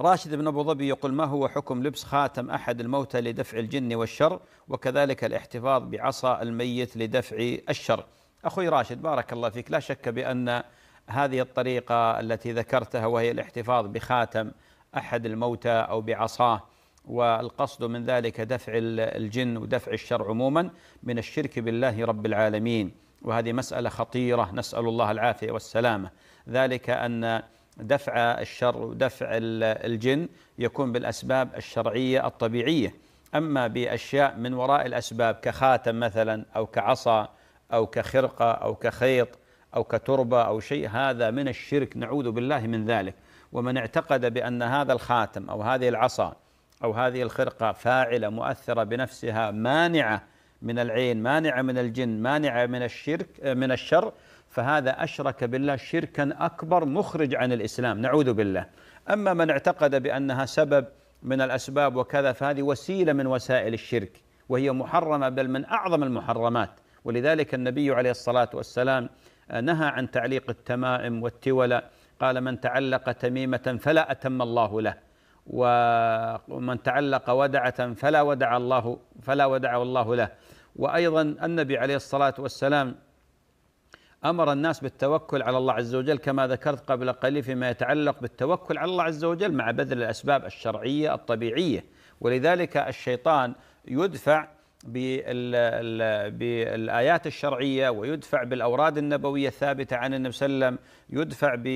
راشد بن أبو ظبي يقول ما هو حكم لبس خاتم أحد الموتى لدفع الجن والشر وكذلك الاحتفاظ بعصا الميت لدفع الشر أخوي راشد بارك الله فيك لا شك بأن هذه الطريقة التي ذكرتها وهي الاحتفاظ بخاتم أحد الموتى أو بعصاه والقصد من ذلك دفع الجن ودفع الشر عموما من الشرك بالله رب العالمين وهذه مسألة خطيرة نسأل الله العافية والسلامة ذلك أن دفع الشر ودفع الجن يكون بالأسباب الشرعية الطبيعية أما بأشياء من وراء الأسباب كخاتم مثلا أو كعصا أو كخرقة أو كخيط أو كتربة أو شيء هذا من الشرك نعوذ بالله من ذلك ومن اعتقد بأن هذا الخاتم أو هذه العصا أو هذه الخرقة فاعلة مؤثرة بنفسها مانعة من العين مانعة من الجن مانعة من الشرك من الشر فهذا أشرك بالله شركا أكبر مخرج عن الإسلام نعوذ بالله أما من اعتقد بأنها سبب من الأسباب وكذا فهذه وسيلة من وسائل الشرك وهي محرمة بل من أعظم المحرمات ولذلك النبي عليه الصلاة والسلام آه، نهى عن تعليق التمائم والتولى قال من تعلق تميمة فلا أتم الله له ومن تعلق ودعة فلا ودع الله فلا ودع الله له وأيضا النبي عليه الصلاة والسلام أمر الناس بالتوكل على الله عز وجل كما ذكرت قبل قليل فيما يتعلق بالتوكل على الله عز وجل مع بذل الأسباب الشرعية الطبيعية ولذلك الشيطان يدفع بالآيات الشرعية ويدفع بالأوراد النبوية الثابتة عن النبي صلى الله عليه وسلم يدفع ب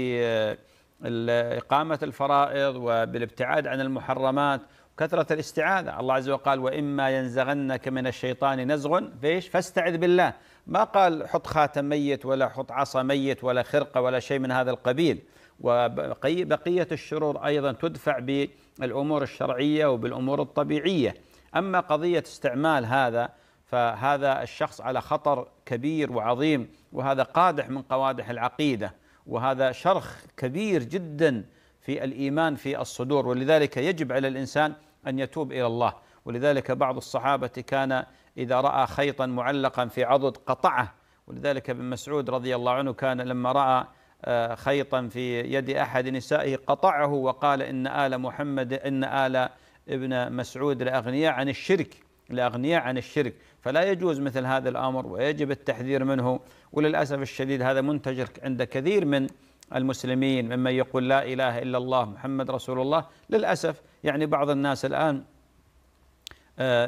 إقامة الفرائض وبالابتعاد عن المحرمات كثرة الاستعاذة الله عز وجل قال وإما ينزغنك من الشيطان نزغ فإيش فاستعذ بالله ما قال حط خاتم ميت ولا حط عصا ميت ولا خرقة ولا شيء من هذا القبيل وبقية الشرور أيضا تدفع بالأمور الشرعية وبالأمور الطبيعية أما قضية استعمال هذا فهذا الشخص على خطر كبير وعظيم وهذا قادح من قوادح العقيدة وهذا شرخ كبير جداً في الايمان في الصدور ولذلك يجب على الانسان ان يتوب الى الله ولذلك بعض الصحابه كان اذا راى خيطا معلقا في عضد قطعه ولذلك ابن مسعود رضي الله عنه كان لما راى آه، خيطا في يد احد نسائه قطعه وقال ان ال محمد ان ال ابن مسعود لاغنياء عن الشرك لاغنياء عن الشرك فلا يجوز مثل هذا الامر ويجب التحذير منه وللاسف الشديد هذا منتشر عند كثير من المسلمين ممن يقول لا إله إلا الله محمد رسول الله للأسف يعني بعض الناس الآن آه،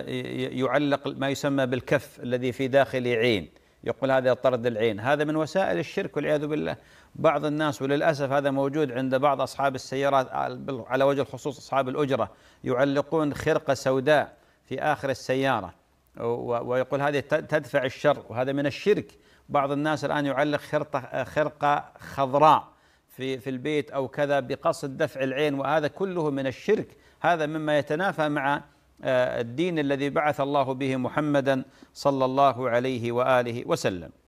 يعلق ما يسمى بالكف الذي في داخل عين يقول هذا طرد العين هذا من وسائل الشرك والعياذ بالله بعض الناس وللأسف هذا موجود عند بعض أصحاب السيارات آه، على وجه الخصوص أصحاب الأجرة يعلقون خرقة سوداء في آخر السيارة ويقول هذه تدفع الشر وهذا من الشرك بعض الناس الآن يعلق خرطة خرقة خضراء في في البيت أو كذا بقصد دفع العين وهذا كله من الشرك هذا مما يتنافى مع آه، الدين الذي بعث الله به محمدا صلى الله عليه وآله وسلم